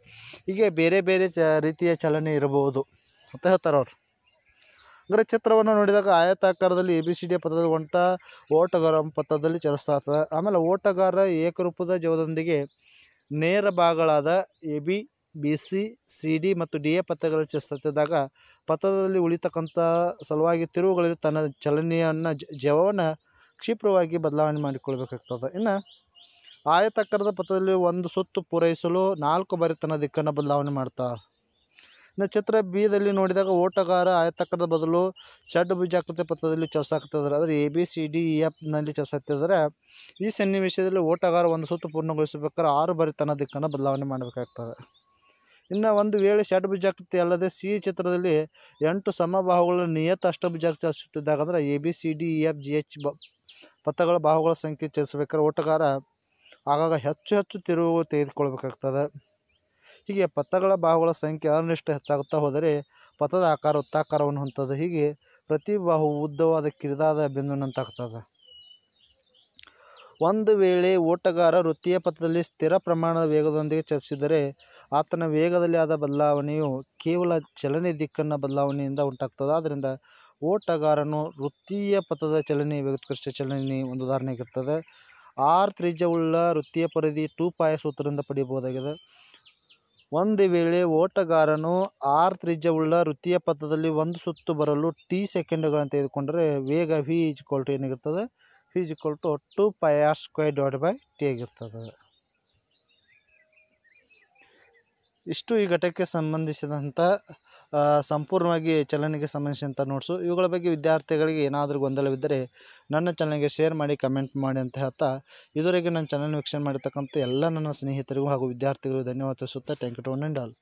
ಹೀಗೆ ಬೇರೆ ಬೇರೆ ಚ ರೀತಿಯ ಚಲನೆ ಇರಬಹುದು ಅಂತ ಹೇಳ್ತಾರೆ ಅವರು ಅಂದರೆ ಚಿತ್ರವನ್ನು ನೋಡಿದಾಗ ಆಯತಾಕಾರದಲ್ಲಿ ಎ ಬಿ ಸಿ ಡಿ ಪಥದಲ್ಲಿ ಒಂಟ ಓಟಗಾರ ಪಥದಲ್ಲಿ ಚಲಿಸ್ತಾ ಆಮೇಲೆ ಓಟಗಾರ ಏಕರೂಪದ ಜವದೊಂದಿಗೆ ನೇರ ಭಾಗಗಳಾದ A B B C C D ಮತ್ತು ಡಿ ಎ ಪಥಗಳ ಸತ್ತಿದಾಗ ಪಥದಲ್ಲಿ ಉಳಿತಕ್ಕಂಥ ಸಲುವಾಗಿ ತಿರುವುಗಳಲ್ಲಿ ತನ್ನ ಚಲನೆಯನ್ನು ಜವವನ್ನು ಕ್ಷಿಪ್ರವಾಗಿ ಬದಲಾವಣೆ ಮಾಡಿಕೊಳ್ಬೇಕಾಗ್ತದೆ ಇನ್ನು ಆಯತಕ್ಕರದ ಪಥದಲ್ಲಿ ಒಂದು ಸುತ್ತು ಪೂರೈಸಲು ನಾಲ್ಕು ಬಾರಿ ತನ್ನ ದಿಕ್ಕನ್ನು ಬದಲಾವಣೆ ಮಾಡ್ತಾ ಇನ್ನು ಚಿತ್ರ ಬಿದಲ್ಲಿ ನೋಡಿದಾಗ ಓಟಗಾರ ಆಯತಕ್ಕರದ ಬದಲು ಷಡ್ ಬೀಜಾಕೃತಿ ಪಥದಲ್ಲಿ ಚರ್ಸಾಕ್ತಿದ್ದಾರೆ ಆದರೆ A B C D E ಎಫ್ನಲ್ಲಿ ಚರ್ಸಾಕ್ತಿದ್ದಾರೆ ಈ ಸನ್ನಿವೇಶದಲ್ಲಿ ಓಟಗಾರ ಒಂದು ಸುತ್ತು ಪೂರ್ಣಗೊಳಿಸಬೇಕಾದ್ರೆ ಆರು ಬಾರಿ ತನ್ನ ದಿಕ್ಕನ್ನು ಬದಲಾವಣೆ ಮಾಡಬೇಕಾಗ್ತದೆ ಇನ್ನು ಒಂದು ವೇಳೆ ಷಡ್ಭುಜಾಕೃತಿ ಅಲ್ಲದೆ ಸಿ ಚಿತ್ರದಲ್ಲಿ ಎಂಟು ಸಮಬಾಹುಗಳ ನಿಯತ ಅಷ್ಟಭುಜಾಕೃತಿ ಹಸುತ್ತಿದ್ದಾಗಂದ್ರೆ A B C D E F G H ಬ ಪಥಗಳ ಬಾಹುಗಳ ಸಂಖ್ಯೆ ಚಲಿಸಬೇಕಾದ್ರೆ ಓಟಗಾರ ಆಗಾಗ ಹೆಚ್ಚು ಹೆಚ್ಚು ತಿರುವು ತೆಗೆದುಕೊಳ್ಬೇಕಾಗ್ತದೆ ಹೀಗೆ ಪಥಗಳ ಬಾಹುಗಳ ಸಂಖ್ಯೆ ಅನಿಷ್ಠ ಹೆಚ್ಚಾಗುತ್ತಾ ಹೋದರೆ ಪಥದ ಆಕಾರ ಉತ್ತಾಕಾರವನ್ನು ಹೊಂತದೆ ಹೀಗೆ ಪ್ರತಿ ಬಾಹು ಉದ್ದವಾದ ಕಿರಿದಾದ ಬಿಂದುವಿನಂತಾಗ್ತದೆ ಒಂದು ವೇಳೆ ಓಟಗಾರ ವೃತ್ತಿಯ ಪಥದಲ್ಲಿ ಸ್ಥಿರ ಪ್ರಮಾಣದ ವೇಗದೊಂದಿಗೆ ಚಲಿಸಿದರೆ ಆತನ ವೇಗದಲ್ಲಿ ಆದ ಬದಲಾವಣೆಯು ಕೇವಲ ಚಲನೆ ದಿಕ್ಕನ್ನು ಬದಲಾವಣೆಯಿಂದ ಉಂಟಾಗ್ತದೆ ಆದ್ದರಿಂದ ಓಟಗಾರನು ವೃತ್ತೀಯ ಪಥದ ಚಲನೆ ಉತ್ಕೃಷ್ಟ ಚಲನೆ ಒಂದು ಉದಾಹರಣೆಯಾಗಿರ್ತದೆ ಆರ್ ತ್ರಿಜ್ಯವುಳ್ಳ ವೃತ್ತಿಯ ಪರಿಧಿ ಟೂ ಪಾಯ ಸೂತ್ರದಿಂದ ಪಡೆಯಬಹುದಾಗಿದೆ ಒಂದು ವೇಳೆ ಓಟಗಾರನು ಆರ್ ತ್ರಿಜ್ಯವುಳ್ಳ ವೃತ್ತಿಯ ಪಥದಲ್ಲಿ ಒಂದು ಸುತ್ತು ಬರಲು ಟಿ ಸೆಕೆಂಡುಗಳನ್ನು ತೆಗೆದುಕೊಂಡರೆ ವೇಗ ವಿ ಕ್ವಾಲ್ಟಿ ಏನಾಗಿರ್ತದೆ ಫೀಸ್ equal to two pi R square divide by T ಆಗಿರ್ತದೆ ಇಷ್ಟು ಈ ಘಟಕಕ್ಕೆ ಸಂಬಂಧಿಸಿದಂಥ ಸಂಪೂರ್ಣವಾಗಿ ಚಲನೆಗೆ ಸಂಬಂಧಿಸಿದಂಥ ನೋಟ್ಸು ಇವುಗಳ ಬಗ್ಗೆ ವಿದ್ಯಾರ್ಥಿಗಳಿಗೆ ಏನಾದರೂ ಗೊಂದಲವಿದ್ದರೆ ನನ್ನ ಚಾನಲ್ಗೆ ಶೇರ್ ಮಾಡಿ ಕಮೆಂಟ್ ಮಾಡಿ ಅಂತ ಹೇಳ್ತಾ ಇದುವರೆಗೆ ನನ್ನ ಚಾನಲ್ ವೀಕ್ಷಣೆ ಮಾಡಿರ್ತಕ್ಕಂಥ ಎಲ್ಲ ನನ್ನ ಸ್ನೇಹಿತರಿಗೂ ಹಾಗೂ ವಿದ್ಯಾರ್ಥಿಗಳಿಗೂ ಧನ್ಯವಾದ ತಿಳಿಸುತ್ತಾ ಟ್ಯಾಂಕ್ ಒನ್ ಟು ಆಲ್